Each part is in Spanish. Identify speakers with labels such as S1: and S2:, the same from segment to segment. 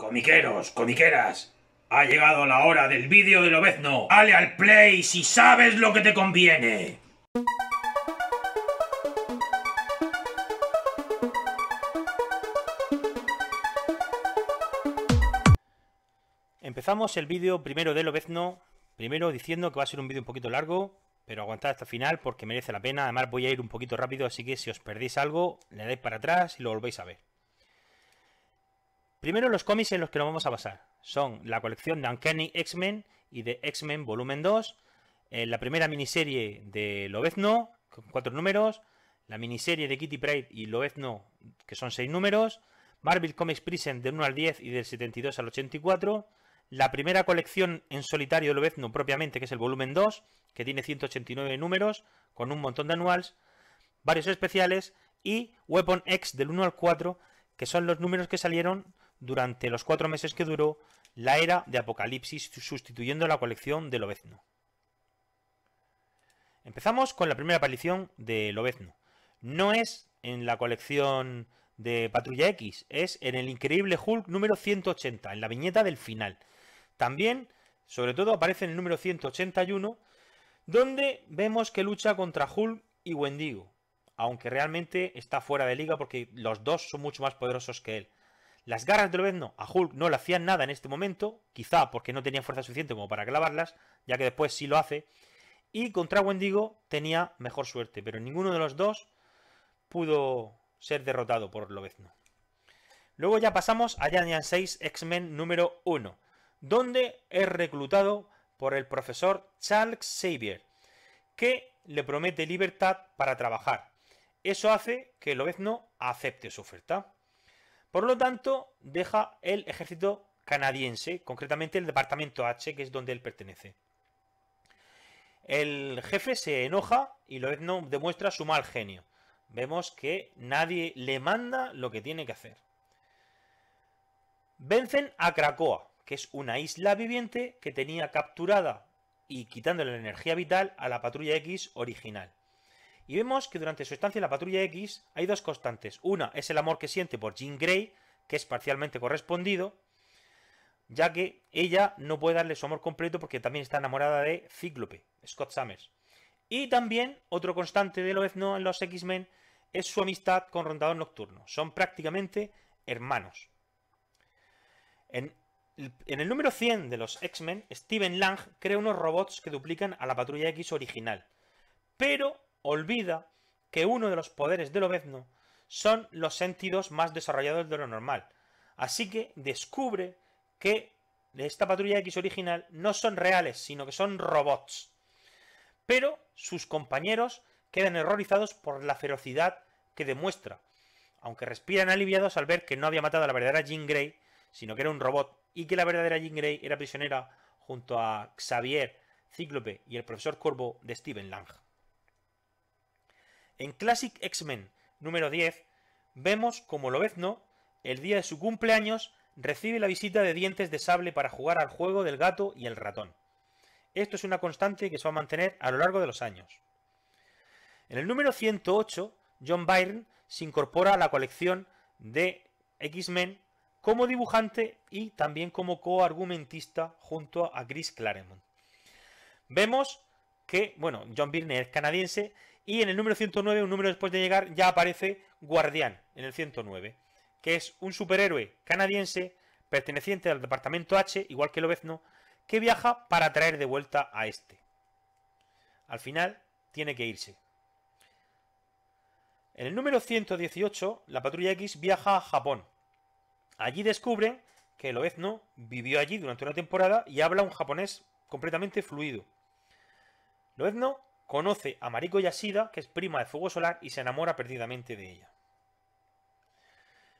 S1: Comiqueros, comiqueras, ha llegado la hora del vídeo de Obezno. ¡Hale al play si sabes lo que te conviene! Empezamos el vídeo primero de Obezno, primero diciendo que va a ser un vídeo un poquito largo, pero aguantad hasta el final porque merece la pena. Además voy a ir un poquito rápido, así que si os perdéis algo, le dais para atrás y lo volvéis a ver. Primero los cómics en los que nos vamos a basar. Son la colección de Uncanny X-Men y de X-Men Volumen 2, eh, la primera miniserie de Lobezno, con cuatro números, la miniserie de Kitty Pride y Lobezno, que son seis números, Marvel Comics Prison del 1 al 10 y del 72 al 84, la primera colección en solitario de Lobezno propiamente, que es el volumen 2, que tiene 189 números, con un montón de anuals, varios especiales, y Weapon X del 1 al 4, que son los números que salieron durante los cuatro meses que duró la era de Apocalipsis, sustituyendo la colección de Lobezno. Empezamos con la primera aparición de Lobezno. No es en la colección de Patrulla X, es en el increíble Hulk número 180, en la viñeta del final. También, sobre todo, aparece en el número 181, donde vemos que lucha contra Hulk y Wendigo, aunque realmente está fuera de liga porque los dos son mucho más poderosos que él. Las garras de Lobezno a Hulk no le hacían nada en este momento, quizá porque no tenía fuerza suficiente como para clavarlas, ya que después sí lo hace. Y contra Wendigo tenía mejor suerte, pero ninguno de los dos pudo ser derrotado por Lobezno. Luego ya pasamos a Yanyan 6 X-Men número 1, donde es reclutado por el profesor Charles Xavier, que le promete libertad para trabajar. Eso hace que Lobezno acepte su oferta. Por lo tanto, deja el ejército canadiense, concretamente el departamento H, que es donde él pertenece. El jefe se enoja y no demuestra su mal genio. Vemos que nadie le manda lo que tiene que hacer. Vencen a Cracoa, que es una isla viviente que tenía capturada y quitándole la energía vital a la patrulla X original. Y vemos que durante su estancia en la patrulla X hay dos constantes. Una es el amor que siente por Jean Grey, que es parcialmente correspondido, ya que ella no puede darle su amor completo porque también está enamorada de Cíclope, Scott Summers. Y también otro constante de vez en los X-Men es su amistad con Rondador Nocturno. Son prácticamente hermanos. En, en el número 100 de los X-Men, Steven Lang crea unos robots que duplican a la patrulla X original. Pero olvida que uno de los poderes del Lobezno son los sentidos más desarrollados de lo normal. Así que descubre que esta patrulla X original no son reales, sino que son robots. Pero sus compañeros quedan horrorizados por la ferocidad que demuestra, aunque respiran aliviados al ver que no había matado a la verdadera Jean Grey, sino que era un robot, y que la verdadera Jean Grey era prisionera junto a Xavier, Cíclope y el profesor Corvo de Steven Lang. En Classic X-Men número 10 vemos como Lobezno, el día de su cumpleaños, recibe la visita de dientes de sable para jugar al juego del gato y el ratón. Esto es una constante que se va a mantener a lo largo de los años. En el número 108, John Byrne se incorpora a la colección de X-Men como dibujante y también como coargumentista junto a Chris Claremont. Vemos que, bueno, John Byrne es canadiense y en el número 109, un número después de llegar, ya aparece Guardián, en el 109, que es un superhéroe canadiense perteneciente al Departamento H, igual que Lobezno, que viaja para traer de vuelta a este. Al final, tiene que irse. En el número 118, la Patrulla X viaja a Japón. Allí descubren que Lobezno vivió allí durante una temporada y habla un japonés completamente fluido. Lobezno Conoce a Mariko Yashida, que es prima de Fuego Solar, y se enamora perdidamente de ella.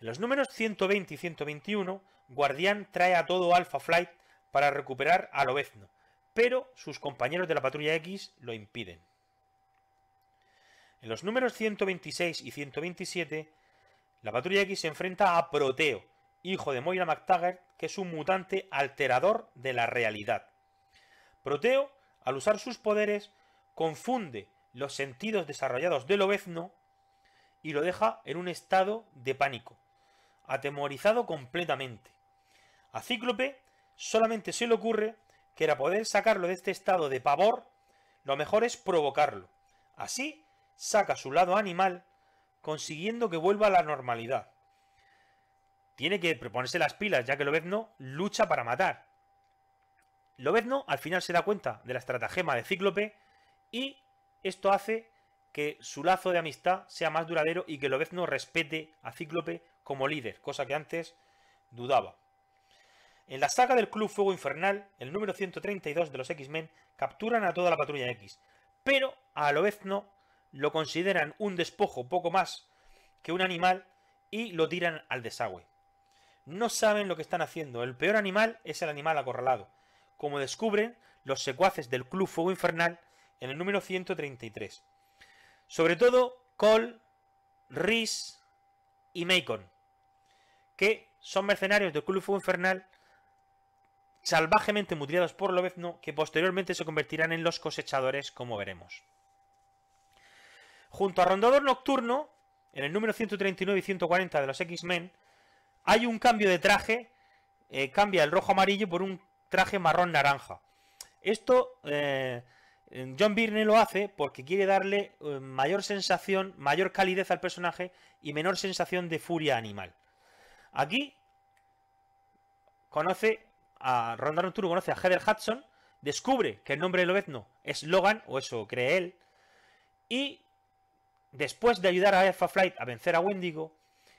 S1: En los números 120 y 121, Guardián trae a todo Alpha Flight para recuperar a Lobezno, pero sus compañeros de la Patrulla X lo impiden. En los números 126 y 127, la Patrulla X se enfrenta a Proteo, hijo de Moira MacTaggert, que es un mutante alterador de la realidad. Proteo, al usar sus poderes, confunde los sentidos desarrollados del lobezno y lo deja en un estado de pánico, atemorizado completamente. A Cíclope solamente se le ocurre que para poder sacarlo de este estado de pavor, lo mejor es provocarlo. Así saca su lado animal, consiguiendo que vuelva a la normalidad. Tiene que proponerse las pilas, ya que Lobezno lucha para matar. Lobezno al final se da cuenta de la estratagema de Cíclope y esto hace que su lazo de amistad sea más duradero y que Lobezno respete a Cíclope como líder, cosa que antes dudaba. En la saga del Club Fuego Infernal, el número 132 de los X-Men capturan a toda la patrulla X, pero a Lobezno lo consideran un despojo poco más que un animal y lo tiran al desagüe. No saben lo que están haciendo, el peor animal es el animal acorralado. Como descubren, los secuaces del Club Fuego Infernal en el número 133. Sobre todo Cole, Rhys y Macon, que son mercenarios del Club Infernal salvajemente mutilados por Lobezno, que posteriormente se convertirán en los cosechadores, como veremos. Junto a Rondador Nocturno, en el número 139 y 140 de los X-Men, hay un cambio de traje, eh, cambia el rojo amarillo por un traje marrón naranja. Esto eh, John Byrne lo hace porque quiere darle eh, mayor sensación, mayor calidez al personaje y menor sensación de furia animal. Aquí conoce a Ronda Nocturno, conoce a Heather Hudson, descubre que el nombre de Lobezno es Logan, o eso cree él, y después de ayudar a Alpha Flight a vencer a Wendigo,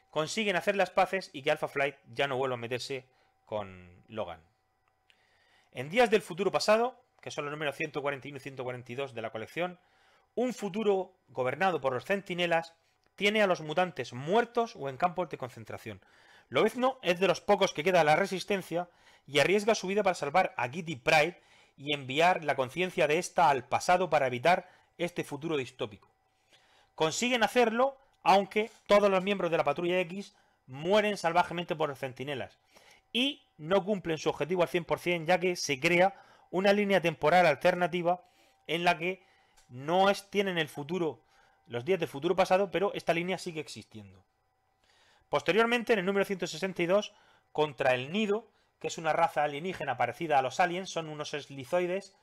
S1: consiguen hacer las paces y que Alpha Flight ya no vuelva a meterse con Logan. En días del futuro pasado, que son los números 141 y 142 de la colección, un futuro gobernado por los centinelas tiene a los mutantes muertos o en campos de concentración. Lobezno es de los pocos que queda a la resistencia y arriesga su vida para salvar a Kitty Pride y enviar la conciencia de ésta al pasado para evitar este futuro distópico. Consiguen hacerlo, aunque todos los miembros de la Patrulla X mueren salvajemente por los centinelas y no cumplen su objetivo al 100% ya que se crea una línea temporal alternativa en la que no es, tienen el futuro, los días del futuro pasado, pero esta línea sigue existiendo. Posteriormente, en el número 162, contra el nido, que es una raza alienígena parecida a los aliens, son unos eslizoides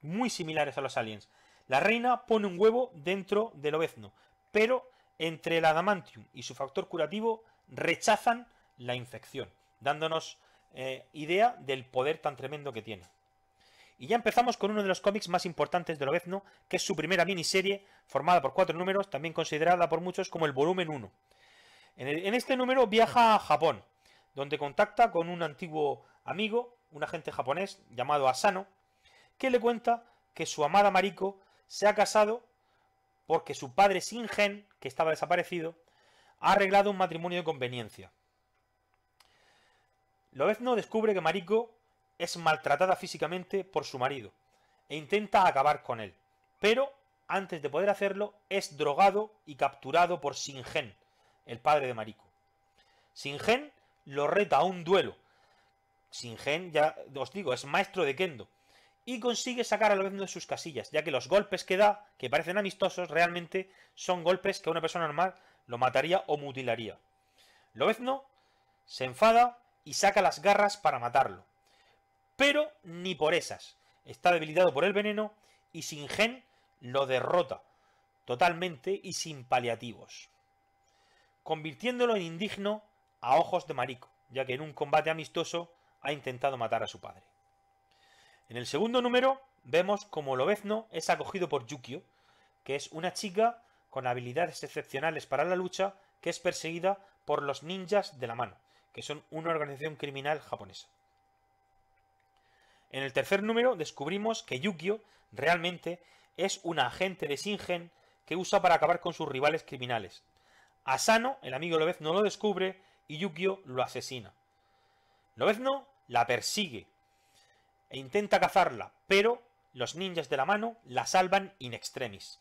S1: muy similares a los aliens. La reina pone un huevo dentro del obezno, pero entre el adamantium y su factor curativo rechazan la infección, dándonos eh, idea del poder tan tremendo que tiene. Y ya empezamos con uno de los cómics más importantes de Lobezno, que es su primera miniserie, formada por cuatro números, también considerada por muchos como el volumen 1. En, este número viaja a Japón, donde contacta con un antiguo amigo, un agente japonés llamado Asano, que le cuenta que su amada Mariko se ha casado porque su padre Gen que estaba desaparecido, ha arreglado un matrimonio de conveniencia. Lobezno descubre que Mariko es maltratada físicamente por su marido e intenta acabar con él. Pero, antes de poder hacerlo, es drogado y capturado por Singen, el padre de Mariko. Singen lo reta a un duelo. Singen, ya os digo, es maestro de Kendo. Y consigue sacar a vecino de sus casillas, ya que los golpes que da, que parecen amistosos, realmente son golpes que a una persona normal lo mataría o mutilaría. Lobezno se enfada y saca las garras para matarlo pero ni por esas. Está debilitado por el veneno y sin gen lo derrota totalmente y sin paliativos, convirtiéndolo en indigno a ojos de Marico, ya que en un combate amistoso ha intentado matar a su padre. En el segundo número vemos como Lobezno es acogido por Yukio, que es una chica con habilidades excepcionales para la lucha que es perseguida por los ninjas de la mano, que son una organización criminal japonesa. En el tercer número descubrimos que Yukio realmente es un agente de Shingen que usa para acabar con sus rivales criminales. Asano, el amigo Lobezno, no lo descubre y Yukio lo asesina. Lobezno la persigue e intenta cazarla, pero los ninjas de la mano la salvan in extremis.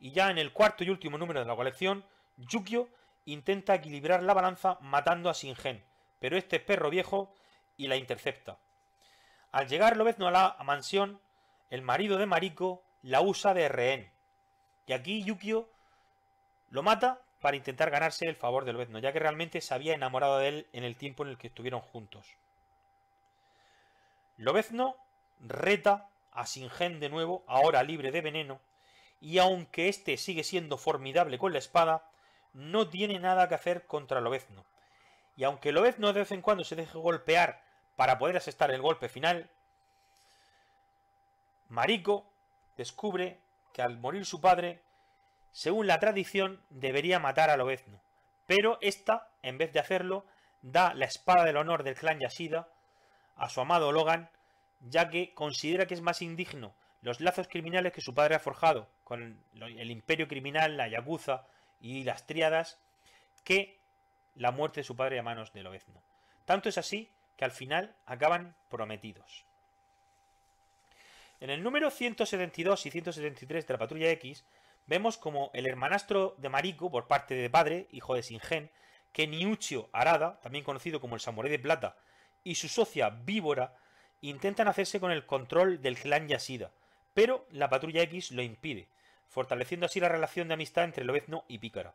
S1: Y ya en el cuarto y último número de la colección, Yukio intenta equilibrar la balanza matando a Shingen, pero este perro viejo y la intercepta. Al llegar Lobezno a la mansión, el marido de Mariko la usa de rehén. Y aquí Yukio lo mata para intentar ganarse el favor de Lobezno, ya que realmente se había enamorado de él en el tiempo en el que estuvieron juntos. Lobezno reta a Singen de nuevo, ahora libre de veneno, y aunque éste sigue siendo formidable con la espada, no tiene nada que hacer contra Lobezno. Y aunque Lobezno de vez en cuando se deje golpear para poder asestar el golpe final, Mariko descubre que al morir su padre, según la tradición, debería matar a obezno. Pero esta, en vez de hacerlo, da la espada del honor del clan Yashida a su amado Logan, ya que considera que es más indigno los lazos criminales que su padre ha forjado con el imperio criminal, la Yakuza y las triadas, que la muerte de su padre a manos de obezno. Tanto es así que al final acaban prometidos. En el número 172 y 173 de la Patrulla X, vemos como el hermanastro de Mariko, por parte de padre, hijo de Singen, que Niuchio Arada, también conocido como el Samurai de Plata, y su socia Víbora, intentan hacerse con el control del clan Yasida, pero la Patrulla X lo impide, fortaleciendo así la relación de amistad entre Lobezno y Pícara.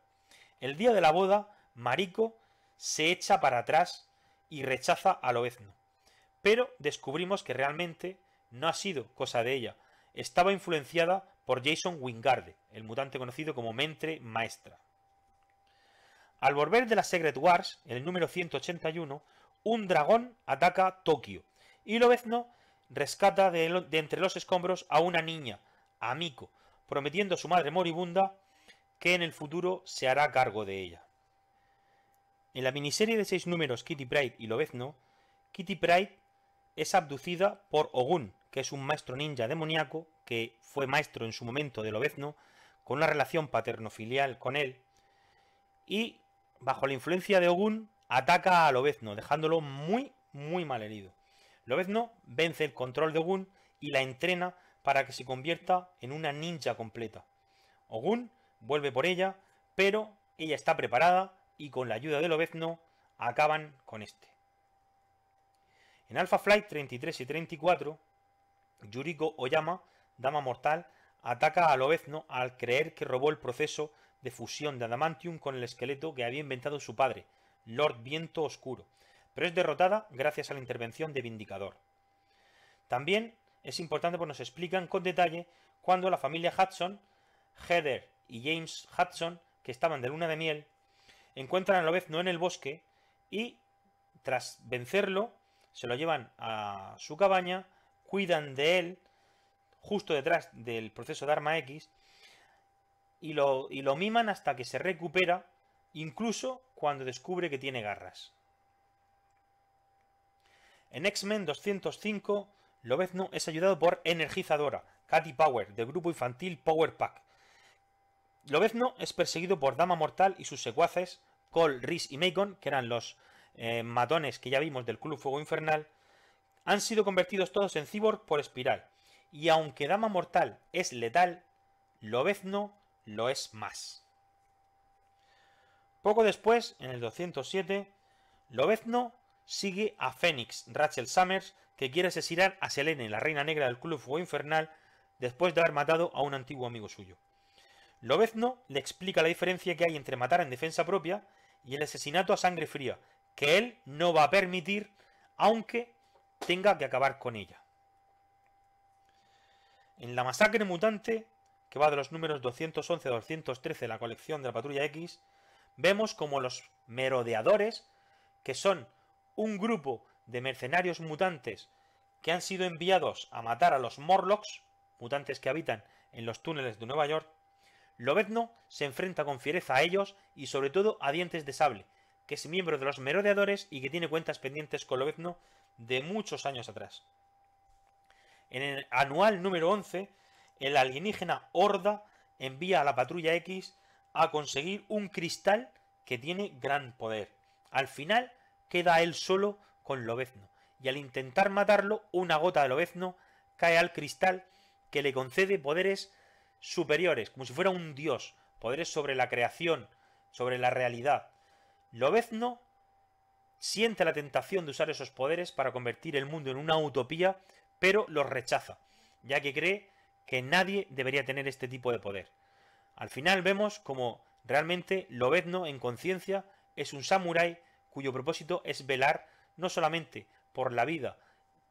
S1: El día de la boda, Mariko se echa para atrás y rechaza a Lobezno. Pero descubrimos que realmente no ha sido cosa de ella. Estaba influenciada por Jason Wingarde, el mutante conocido como Mentre Maestra. Al volver de la Secret Wars, en el número 181, un dragón ataca Tokio y Lobezno rescata de, entre los escombros a una niña, Amiko, prometiendo a su madre moribunda que en el futuro se hará cargo de ella. En la miniserie de seis números Kitty Pride y Lobezno, Kitty Pride es abducida por Ogun, que es un maestro ninja demoníaco que fue maestro en su momento de Lobezno, con una relación paterno-filial con él, y bajo la influencia de Ogun ataca a Lobezno, dejándolo muy, muy mal herido. Lobezno vence el control de Ogun y la entrena para que se convierta en una ninja completa. Ogun vuelve por ella, pero ella está preparada y con la ayuda de Lobezno acaban con este. En Alpha Flight 33 y 34, Yuriko Oyama, Dama Mortal, ataca a Lobezno al creer que robó el proceso de fusión de Adamantium con el esqueleto que había inventado su padre, Lord Viento Oscuro, pero es derrotada gracias a la intervención de Vindicador. También es importante porque nos explican con detalle cuando la familia Hudson, Heather y James Hudson, que estaban de luna de miel, Encuentran a Lobezno en el bosque y tras vencerlo se lo llevan a su cabaña, cuidan de él justo detrás del proceso de arma X y lo, y lo miman hasta que se recupera, incluso cuando descubre que tiene garras. En X-Men 205, Lobezno es ayudado por Energizadora, Katy Power, del grupo infantil Power Pack, Lobezno es perseguido por Dama Mortal y sus secuaces, Cole, Rhys y Macon, que eran los eh, matones que ya vimos del Club Fuego Infernal, han sido convertidos todos en cyborg por espiral. Y aunque Dama Mortal es letal, Lobezno lo es más. Poco después, en el 207, Lobezno sigue a Fénix, Rachel Summers, que quiere asesinar a Selene, la reina negra del Club Fuego Infernal, después de haber matado a un antiguo amigo suyo. Lobezno le explica la diferencia que hay entre matar en defensa propia y el asesinato a sangre fría, que él no va a permitir aunque tenga que acabar con ella. En la masacre mutante, que va de los números 211 a 213 de la colección de la Patrulla X, vemos como los merodeadores, que son un grupo de mercenarios mutantes que han sido enviados a matar a los Morlocks, mutantes que habitan en los túneles de Nueva York, Lobezno se enfrenta con fiereza a ellos y sobre todo a Dientes de Sable, que es miembro de los merodeadores y que tiene cuentas pendientes con Lobezno de muchos años atrás. En el anual número 11, el alienígena Horda envía a la patrulla X a conseguir un cristal que tiene gran poder. Al final queda él solo con Lobezno, y al intentar matarlo, una gota de Lobezno cae al cristal que le concede poderes superiores, como si fuera un dios, poderes sobre la creación, sobre la realidad. Lobezno siente la tentación de usar esos poderes para convertir el mundo en una utopía, pero los rechaza, ya que cree que nadie debería tener este tipo de poder. Al final vemos como realmente Lobezno en conciencia es un samurái cuyo propósito es velar no solamente por la vida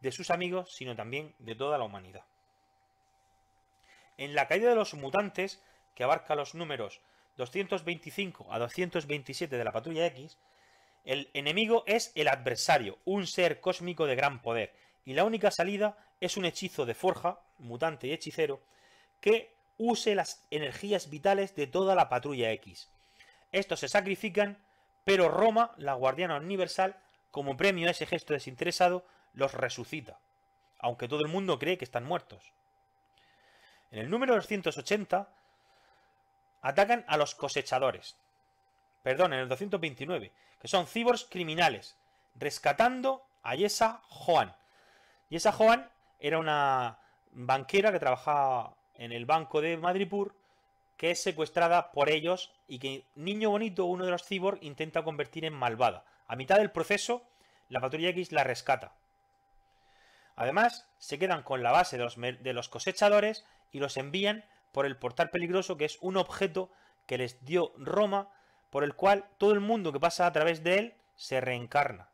S1: de sus amigos, sino también de toda la humanidad. En la caída de los mutantes, que abarca los números 225 a 227 de la patrulla X, el enemigo es el adversario, un ser cósmico de gran poder, y la única salida es un hechizo de forja, mutante y hechicero, que use las energías vitales de toda la patrulla X. Estos se sacrifican, pero Roma, la guardiana universal, como premio a ese gesto desinteresado, los resucita, aunque todo el mundo cree que están muertos. En el número 280 atacan a los cosechadores. Perdón, en el 229, que son cibors criminales, rescatando a Yesa Joan. Yesa Joan era una banquera que trabajaba en el banco de Madripur, que es secuestrada por ellos y que Niño Bonito, uno de los cibors, intenta convertir en malvada. A mitad del proceso, la patrulla X la rescata. Además, se quedan con la base de los cosechadores y los envían por el portal peligroso, que es un objeto que les dio Roma, por el cual todo el mundo que pasa a través de él se reencarna.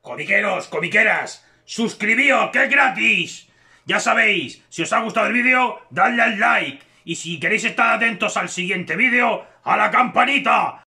S1: Comiqueros, comiqueras, suscribíos, que es gratis. Ya sabéis, si os ha gustado el vídeo, dadle al like. Y si queréis estar atentos al siguiente vídeo, a la campanita.